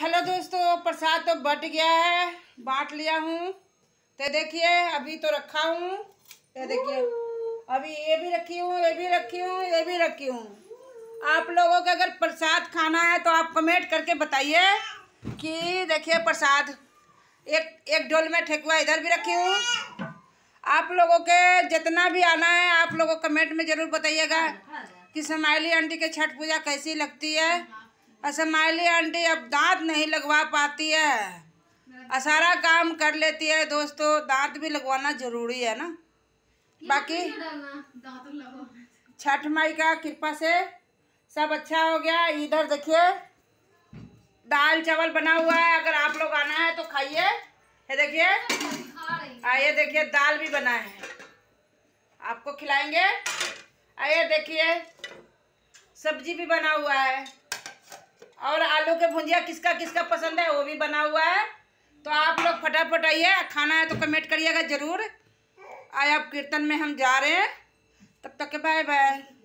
hello दोस्तों प्रसाद तो but गया है बांट लिया हूँ तो देखिए अभी तो रखा हूँ तो देखिए अभी ये भी रखी हूँ ये भी रखी हूँ ये भी रखी हूँ आप लोगों के अगर प्रसाद खाना है तो आप कमेंट करके बताइए कि देखिए प्रसाद एक एक डोल में ठेकुआ इधर भी रखी हूँ आप लोगों के जितना भी आना है आप लोगों कमेंट में ज़रूर बताइएगा कि समायली आंटी के छठ पूजा कैसी लगती है असमाइली आंटी अब दांत नहीं लगवा पाती है सारा काम कर लेती है दोस्तों दांत भी लगवाना जरूरी है ना बाकी छठ माई का कृपा से सब अच्छा हो गया इधर देखिए दाल चावल बना हुआ है अगर आप लोग आना है तो खाइए ये देखिए आइए देखिए दाल भी बना है आपको खिलाएंगे आइए देखिए सब्जी भी बना हुआ है और आलू के भुंजिया किसका किसका पसंद है वो भी बना हुआ है तो आप लोग फटाफट आइए खाना है तो कमेंट करिएगा ज़रूर आए आप कीर्तन में हम जा रहे हैं तब तक के बाय बाय